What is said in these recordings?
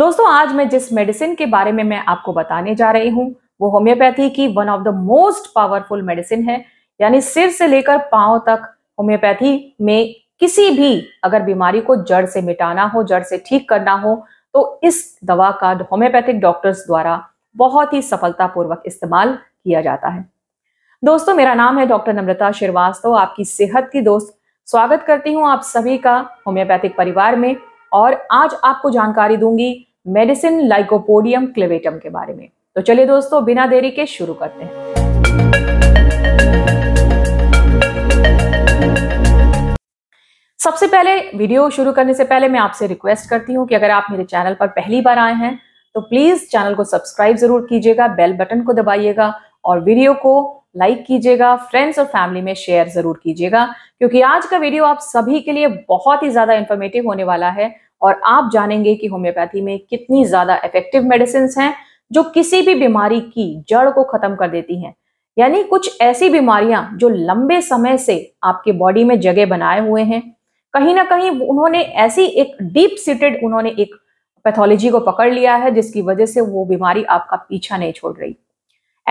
दोस्तों आज मैं जिस मेडिसिन के बारे में मैं आपको बताने जा रही हूँ वो होम्योपैथी की one of the most powerful medicine है यानी सिर से लेकर पांव तक होम्योपैथी में किसी भी अगर बीमारी को जड़ से मिटाना हो जड़ से ठीक करना हो तो इस दवा का होम्योपैथिक डॉक्टर्स द्वारा बहुत ही सफलतापूर्वक इस्तेमाल किया जाता है दोस्तों मेरा नाम है डॉक्टर नम्रता श्रीवास्तव आपकी सेहत की दोस्त स्वागत करती हूँ आप सभी का होम्योपैथिक परिवार में और आज आपको जानकारी दूंगी मेडिसिन लाइकोपोडियम क्लेवेटम के बारे में तो चलिए दोस्तों बिना देरी के शुरू करते हैं सबसे पहले वीडियो शुरू करने से पहले मैं आपसे रिक्वेस्ट करती हूं कि अगर आप मेरे चैनल पर पहली बार आए हैं तो प्लीज चैनल को सब्सक्राइब जरूर कीजिएगा बेल बटन को दबाइएगा और वीडियो को लाइक कीजिएगा फ्रेंड्स और फैमिली में शेयर जरूर कीजिएगा क्योंकि आज का वीडियो आप सभी के लिए बहुत ही ज्यादा इंफॉर्मेटिव होने वाला है और आप जानेंगे कि होम्योपैथी में कितनी ज़्यादा इफेक्टिव मेडिसिन हैं जो किसी भी बीमारी की जड़ को ख़त्म कर देती हैं यानी कुछ ऐसी बीमारियां जो लंबे समय से आपके बॉडी में जगह बनाए हुए हैं कहीं ना कहीं उन्होंने ऐसी एक डीप सीटेड उन्होंने एक पैथोलॉजी को पकड़ लिया है जिसकी वजह से वो बीमारी आपका पीछा नहीं छोड़ रही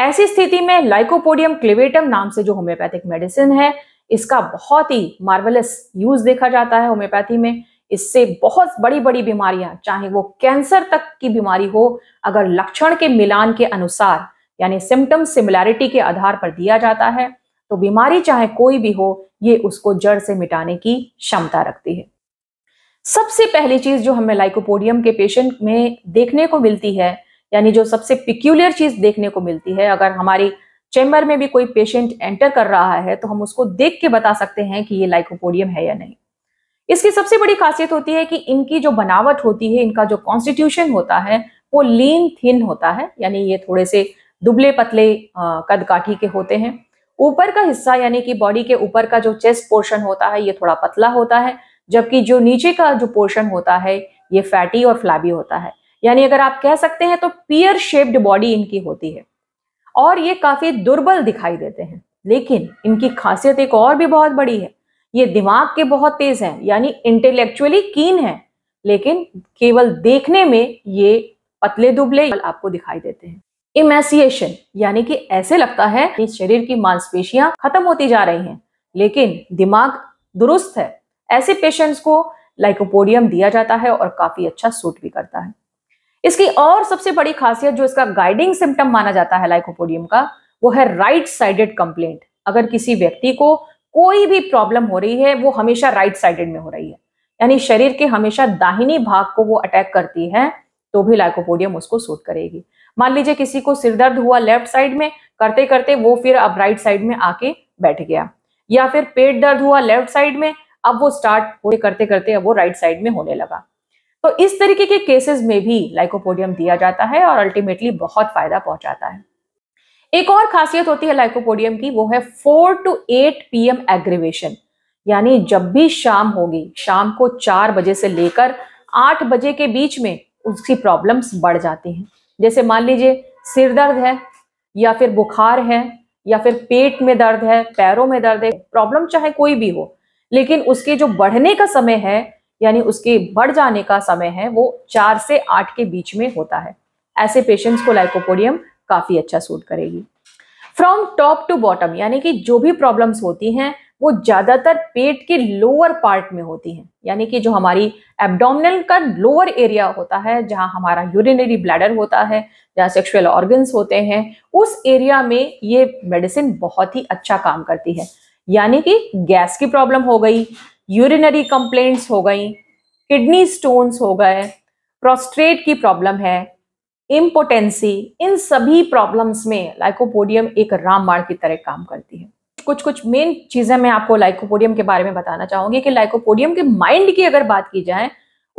ऐसी स्थिति में लाइकोपोडियम क्लिवेटम नाम से जो होम्योपैथिक मेडिसिन है इसका बहुत ही मार्वलस यूज देखा जाता है होम्योपैथी में इससे बहुत बड़ी बड़ी बीमारियां चाहे वो कैंसर तक की बीमारी हो अगर लक्षण के मिलान के अनुसार यानी सिम्टम सिमिलैरिटी के आधार पर दिया जाता है तो बीमारी चाहे कोई भी हो ये उसको जड़ से मिटाने की क्षमता रखती है सबसे पहली चीज जो हमें लाइकोपोडियम के पेशेंट में देखने को मिलती है यानी जो सबसे पिक्यूलियर चीज देखने को मिलती है अगर हमारी चेम्बर में भी कोई पेशेंट एंटर कर रहा है तो हम उसको देख के बता सकते हैं कि ये लाइकोपोडियम है या नहीं इसकी सबसे बड़ी खासियत होती है कि इनकी जो बनावट होती है इनका जो कॉन्स्टिट्यूशन होता है वो लीन थिन होता है यानी ये थोड़े से दुबले पतले कदकाठी के होते हैं ऊपर का हिस्सा यानी कि बॉडी के ऊपर का जो चेस्ट पोर्शन होता है ये थोड़ा पतला होता है जबकि जो नीचे का जो पोर्शन होता है ये फैटी और फ्लैबी होता है यानी अगर आप कह सकते हैं तो पियर शेप्ड बॉडी इनकी होती है और ये काफी दुर्बल दिखाई देते हैं लेकिन इनकी खासियत एक और भी बहुत बड़ी है ये दिमाग के बहुत तेज हैं यानी इंटेलेक्चुअली कीन है लेकिन केवल देखने में ये पतले दुबले आपको दिखाई देते हैं इमेसिएशन यानी कि ऐसे लगता है कि शरीर की मांसपेशियां खत्म होती जा रही हैं लेकिन दिमाग दुरुस्त है ऐसे पेशेंट्स को लाइकोपोडियम दिया जाता है और काफी अच्छा सूट भी करता है इसकी और सबसे बड़ी खासियत जो इसका गाइडिंग सिम्टम माना जाता है लाइकोपोडियम का वो है राइट साइडेड कंप्लेंट अगर किसी व्यक्ति को कोई भी प्रॉब्लम हो रही है वो हमेशा राइट साइडेड में हो रही है यानी शरीर के हमेशा दाहिनी भाग को वो अटैक करती है तो भी लाइकोपोडियम उसको सूट करेगी मान लीजिए किसी को सिरदर्द हुआ लेफ्ट साइड में करते करते वो फिर अब राइट साइड में आके बैठ गया या फिर पेट दर्द हुआ लेफ्ट साइड में अब वो स्टार्ट होते करते करते अब वो राइट साइड में होने लगा तो इस तरीके के केसेस में भी लाइकोपोडियम दिया जाता है और अल्टीमेटली बहुत फायदा पहुंचाता है एक और खासियत होती है लाइकोपोडियम की वो है four to eight PM aggravation यानी जब भी शाम होगी शाम को चार बजे से लेकर आठ बजे के बीच में उसकी प्रॉब्लम्स बढ़ जाती हैं जैसे मान लीजिए सिर दर्द है या फिर बुखार है या फिर पेट में दर्द है पैरों में दर्द है प्रॉब्लम चाहे कोई भी हो लेकिन उसके जो बढ़ने का समय है यानी उसके बढ़ जाने का समय है वो चार से आठ के बीच में होता है ऐसे पेशेंट्स को लाइकोपोडियम काफ़ी अच्छा सूट करेगी फ्रॉम टॉप टू बॉटम यानी कि जो भी प्रॉब्लम्स होती हैं वो ज़्यादातर पेट के लोअर पार्ट में होती हैं यानी कि जो हमारी एबडोमिनल का लोअर एरिया होता है जहाँ हमारा यूरिनरी ब्लैडर होता है जहाँ सेक्सुअल ऑर्गन्स होते हैं उस एरिया में ये मेडिसिन बहुत ही अच्छा काम करती है यानी कि गैस की प्रॉब्लम हो गई यूरिनरी कंप्लेंट्स हो गई किडनी स्टोन्स हो गए प्रोस्ट्रेट की प्रॉब्लम है इम्पोटेंसी इन सभी प्रॉब्लम्स में लाइकोपोडियम एक रामबाण की तरह काम करती है कुछ कुछ मेन चीजें मैं आपको लाइकोपोडियम के बारे में बताना चाहूंगी कि लाइकोपोडियम के माइंड की अगर बात की जाए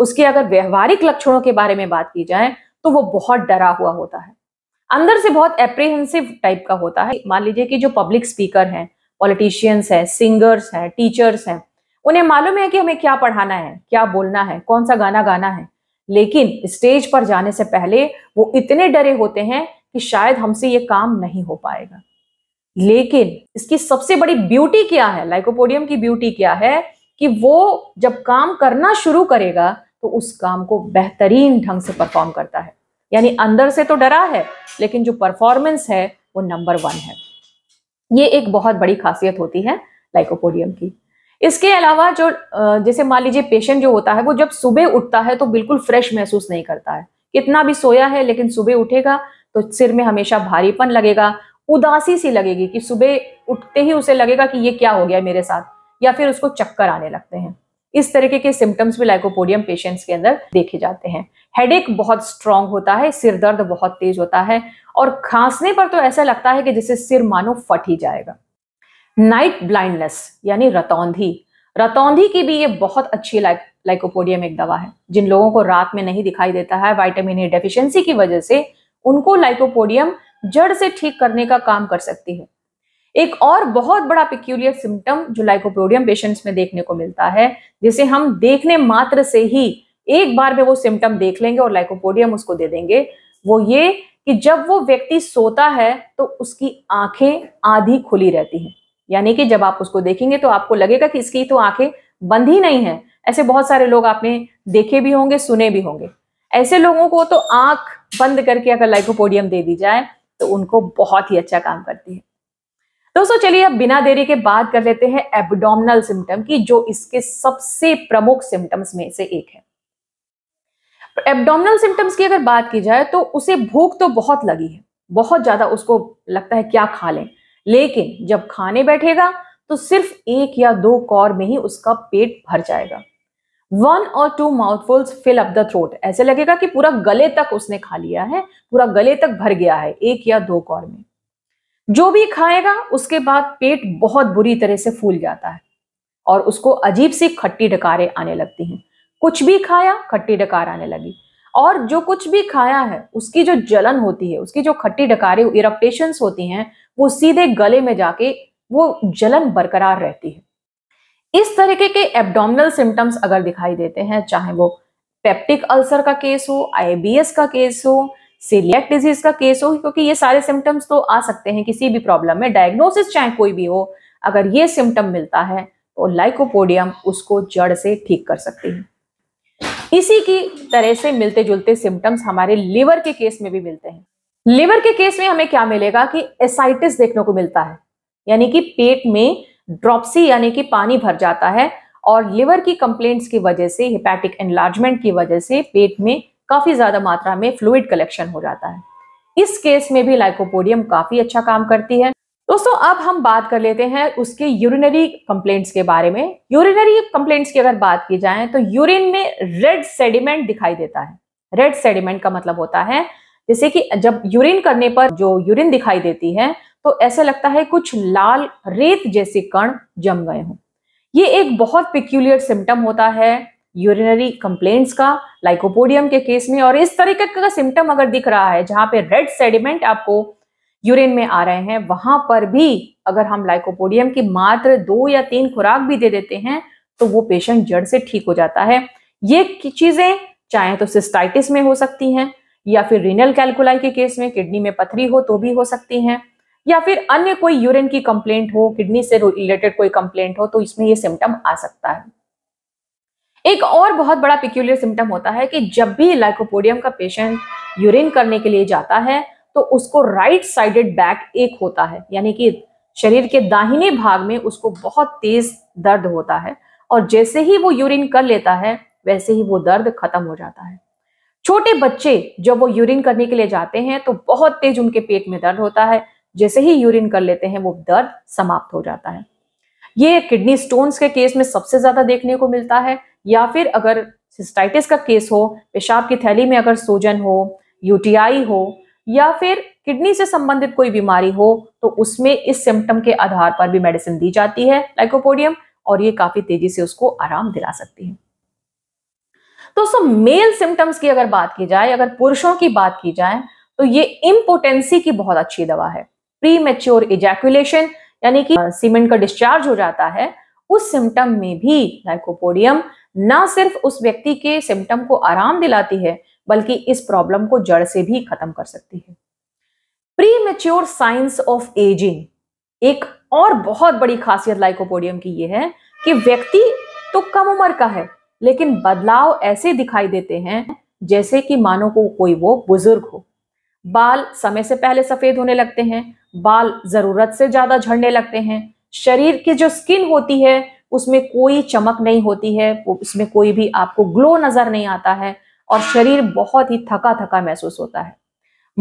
उसके अगर व्यवहारिक लक्षणों के बारे में बात की जाए तो वो बहुत डरा हुआ होता है अंदर से बहुत एप्रिहेंसिव टाइप का होता है मान लीजिए कि जो पब्लिक स्पीकर हैं पॉलिटिशियंस हैं सिंगर्स हैं टीचर्स हैं उन्हें मालूम है कि हमें क्या पढ़ाना है क्या बोलना है कौन सा गाना गाना है लेकिन स्टेज पर जाने से पहले वो इतने डरे होते हैं कि शायद हमसे ये काम नहीं हो पाएगा लेकिन इसकी सबसे बड़ी ब्यूटी क्या है लाइकोपोडियम की ब्यूटी क्या है कि वो जब काम करना शुरू करेगा तो उस काम को बेहतरीन ढंग से परफॉर्म करता है यानी अंदर से तो डरा है लेकिन जो परफॉर्मेंस है वो नंबर वन है ये एक बहुत बड़ी खासियत होती है लाइकोपोडियम की इसके अलावा जो जैसे मान लीजिए पेशेंट जो होता है वो जब सुबह उठता है तो बिल्कुल फ्रेश महसूस नहीं करता है कितना भी सोया है लेकिन सुबह उठेगा तो सिर में हमेशा भारीपन लगेगा उदासी सी लगेगी कि सुबह उठते ही उसे लगेगा कि ये क्या हो गया मेरे साथ या फिर उसको चक्कर आने लगते हैं इस तरीके के सिम्टम्स भी लाइकोपोडियम पेशेंट्स के अंदर देखे जाते हैं हेडेक बहुत स्ट्रांग होता है सिर दर्द बहुत तेज होता है और खांसने पर तो ऐसा लगता है कि जिससे सिर मानो फट ही जाएगा नाइट ब्लाइंडनेस यानी रतौंधी रतौंधी की भी ये बहुत अच्छी लाइक लाइकोपोडियम एक दवा है जिन लोगों को रात में नहीं दिखाई देता है वाइटामिन ए डेफिशिएंसी की वजह से उनको लाइकोपोडियम जड़ से ठीक करने का काम कर सकती है एक और बहुत बड़ा पिक्यूलियर सिम्टम जो लाइकोपोडियम पेशेंट्स में देखने को मिलता है जिसे हम देखने मात्र से ही एक बार में वो सिम्टम देख लेंगे और लाइकोपोडियम उसको दे देंगे वो ये कि जब वो व्यक्ति सोता है तो उसकी आंखें आधी खुली रहती हैं यानी कि जब आप उसको देखेंगे तो आपको लगेगा कि इसकी तो आंखें बंद ही नहीं है ऐसे बहुत सारे लोग आपने देखे भी होंगे सुने भी होंगे ऐसे लोगों को तो आंख बंद करके अगर लाइकोपोडियम दे दी जाए तो उनको बहुत ही अच्छा काम करती है दोस्तों चलिए अब बिना देरी के बात कर लेते हैं एबडोमिनल सिम्टम की जो इसके सबसे प्रमुख सिम्टम्स में से एक है एबडोमिनल सिम्टम्स की अगर बात की जाए तो उसे भूख तो बहुत लगी है बहुत ज्यादा उसको लगता है क्या खा लें लेकिन जब खाने बैठेगा तो सिर्फ एक या दो कौर में ही उसका पेट भर जाएगा वन और two mouthfuls fill up the throat ऐसे लगेगा कि पूरा गले तक उसने खा लिया है पूरा गले तक भर गया है एक या दो कौर में जो भी खाएगा उसके बाद पेट बहुत बुरी तरह से फूल जाता है और उसको अजीब सी खट्टी डकारें आने लगती हैं कुछ भी खाया खट्टी डकार आने लगी और जो कुछ भी खाया है उसकी जो जलन होती है उसकी जो खट्टी डकारे इरप्टेशन होती हैं वो सीधे गले में जाके वो जलन बरकरार रहती है इस तरीके के एब्डोमिनल सिम्टम्स अगर दिखाई देते हैं चाहे वो पेप्टिक अल्सर का केस हो आईबीएस का केस हो सीलियक डिजीज का केस हो क्योंकि ये सारे सिम्टम्स तो आ सकते हैं किसी भी प्रॉब्लम में डायग्नोसिस चाहे कोई भी हो अगर ये सिम्टम मिलता है तो लाइकोपोडियम उसको जड़ से ठीक कर सकती है इसी की तरह से मिलते जुलते सिम्टम्स हमारे लिवर के केस में भी मिलते हैं लिवर के केस में हमें क्या मिलेगा कि एसाइटिस देखने को मिलता है यानी कि पेट में ड्रॉपसी यानी कि पानी भर जाता है और लिवर की कंप्लेंट्स की वजह से हिपैटिक एनलार्जमेंट की वजह से पेट में काफ़ी ज़्यादा मात्रा में फ्लूइड कलेक्शन हो जाता है इस केस में भी लाइकोपोडियम काफ़ी अच्छा काम करती है दोस्तों अब हम बात कर लेते हैं उसके यूरिनरी कंप्लेंट्स के बारे में यूरिनरी कंप्लेंट्स की अगर बात की जाए तो यूरिन में रेड सेडिमेंट दिखाई देता है रेड सेडिमेंट का मतलब होता है जैसे कि जब यूरिन करने पर जो यूरिन दिखाई देती है तो ऐसा लगता है कुछ लाल रेत जैसे कण जम गए हों ये एक बहुत पिक्यूलियर सिम्टम होता है यूरिनरी कंप्लेंट्स का लाइकोपोडियम के केस में और इस तरीके का सिम्टम अगर दिख रहा है जहां पे रेड सेडिमेंट आपको यूरिन में आ रहे हैं वहां पर भी अगर हम लाइकोपोडियम की मात्र दो या तीन खुराक भी दे देते हैं तो वो पेशेंट जड़ से ठीक हो जाता है ये चीजें चाहे तो सिस्टाइटिस में हो सकती हैं या फिर रीनल कैलकुलाई के केस में किडनी में पथरी हो तो भी हो सकती हैं या फिर अन्य कोई यूरिन की कंप्लेंट हो किडनी से रिलेटेड कोई कंप्लेंट हो तो इसमें ये सिम्टम आ सकता है एक और बहुत बड़ा पिक्यूलियर सिम्टम होता है कि जब भी लाइकोपोडियम का पेशेंट यूरिन करने के लिए जाता है तो उसको राइट साइडेड बैक एक होता है यानी कि शरीर के दाहिने भाग में उसको बहुत तेज दर्द होता है और जैसे ही वो यूरिन कर लेता है वैसे ही वो दर्द खत्म हो जाता है छोटे बच्चे जब वो यूरिन करने के लिए जाते हैं तो बहुत तेज उनके पेट में दर्द होता है जैसे ही यूरिन कर लेते हैं वो दर्द समाप्त हो जाता है ये किडनी स्टोन्स के केस में सबसे ज्यादा देखने को मिलता है या फिर अगर सिस्टाइटिस का केस हो पेशाब की थैली में अगर सोजन हो यूटीआई हो या फिर किडनी से संबंधित कोई बीमारी हो तो उसमें इस सिम्टम के आधार पर भी मेडिसिन दी जाती है लाइकोपोडियम और ये काफी तेजी से उसको आराम दिला सकती है दोस्तों मेल सिम्टम्स की अगर बात की जाए अगर पुरुषों की बात की जाए तो ये इम्पोटेंसी की बहुत अच्छी दवा है प्री मेच्योर इजैक्यूलेशन यानी कि सीमेंट का डिस्चार्ज हो जाता है उस सिम्टम में भी लाइकोपोडियम ना सिर्फ उस व्यक्ति के सिम्टम को आराम दिलाती है बल्कि इस प्रॉब्लम को जड़ से भी खत्म कर सकती है premature signs of ageing एक और बहुत बड़ी खासियत लाइकोपोडियम की यह है कि व्यक्ति तो कम उम्र का है लेकिन बदलाव ऐसे दिखाई देते हैं जैसे कि मानो को कोई वो बुजुर्ग हो बाल समय से पहले सफेद होने लगते हैं बाल जरूरत से ज्यादा झड़ने लगते हैं शरीर की जो स्किन होती है उसमें कोई चमक नहीं होती है उसमें कोई भी आपको ग्लो नजर नहीं आता है और शरीर बहुत ही थका थका महसूस होता है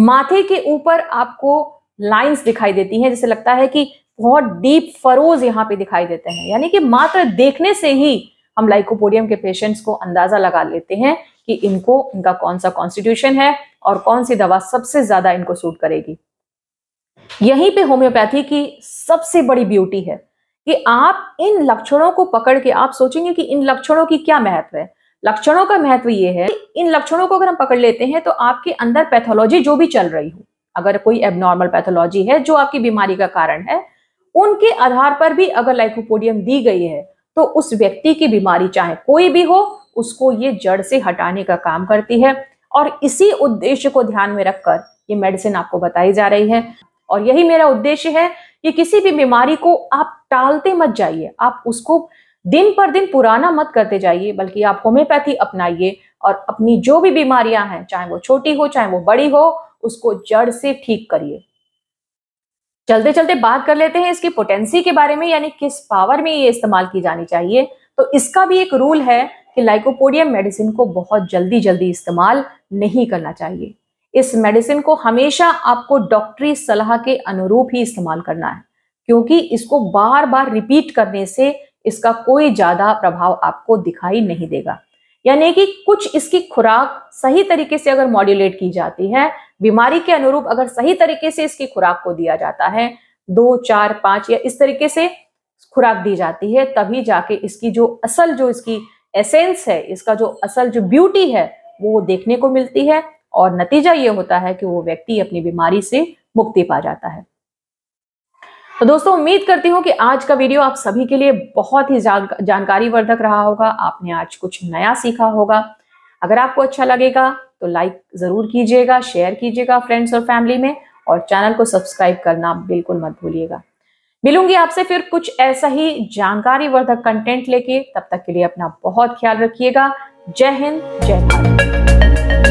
माथे के ऊपर आपको लाइंस दिखाई देती हैं जैसे लगता है कि बहुत डीप फरोज यहाँ पे दिखाई देते हैं यानी कि मात्र देखने से ही हम लाइकोपोडियम के पेशेंट्स को अंदाजा लगा लेते हैं कि इनको इनका कौन सा कॉन्स्टिट्यूशन है और कौन सी दवा सबसे ज्यादा इनको सूट करेगी यहीं पे होम्योपैथी की सबसे बड़ी ब्यूटी है कि आप इन लक्षणों को पकड़ के आप सोचेंगे कि इन लक्षणों की क्या महत्व है लक्षणों का महत्व ये है इन लक्षणों को अगर हम पकड़ लेते हैं तो आपके अंदर पैथोलॉजी जो भी चल रही हो अगर कोई एबनॉर्मल पैथोलॉजी है जो आपकी बीमारी का कारण है उनके आधार पर भी अगर लाइकोपोडियम दी गई है तो उस व्यक्ति की बीमारी चाहे कोई भी हो उसको ये जड़ से हटाने का काम करती है और इसी उद्देश्य को ध्यान में रखकर ये मेडिसिन आपको बताई जा रही है और यही मेरा उद्देश्य है कि किसी भी बीमारी को आप टालते मत जाइए आप उसको दिन पर दिन पुराना मत करते जाइए बल्कि आप होम्योपैथी अपनाइए और अपनी जो भी बीमारियां हैं चाहे वो छोटी हो चाहे वो बड़ी हो उसको जड़ से ठीक करिए चलते चलते बात कर लेते हैं इसकी पोटेंसी के बारे में यानी किस पावर में ये इस्तेमाल की जानी चाहिए तो इसका भी एक रूल है कि लाइकोपोडियम मेडिसिन को बहुत जल्दी जल्दी इस्तेमाल नहीं करना चाहिए इस मेडिसिन को हमेशा आपको डॉक्टरी सलाह के अनुरूप ही इस्तेमाल करना है क्योंकि इसको बार बार रिपीट करने से इसका कोई ज्यादा प्रभाव आपको दिखाई नहीं देगा यानी कि कुछ इसकी खुराक सही तरीके से अगर मॉड्यूलेट की जाती है बीमारी के अनुरूप अगर सही तरीके से इसकी खुराक को दिया जाता है दो चार पांच या इस तरीके से खुराक दी जाती है तभी जाके इसकी जो असल जो इसकी एसेंस है इसका जो असल जो ब्यूटी है वो देखने को मिलती है और नतीजा ये होता है कि वो व्यक्ति अपनी बीमारी से मुक्ति पा जाता है तो दोस्तों उम्मीद करती हूँ कि आज का वीडियो आप सभी के लिए बहुत ही जानकारी वर्धक रहा होगा आपने आज कुछ नया सीखा होगा अगर आपको अच्छा लगेगा तो लाइक ज़रूर कीजिएगा शेयर कीजिएगा फ्रेंड्स और फैमिली में और चैनल को सब्सक्राइब करना बिल्कुल मत भूलिएगा मिलूंगी आपसे फिर कुछ ऐसा ही जानकारी वर्धक कंटेंट लेके तब तक के लिए अपना बहुत ख्याल रखिएगा जय हिंद जय भारत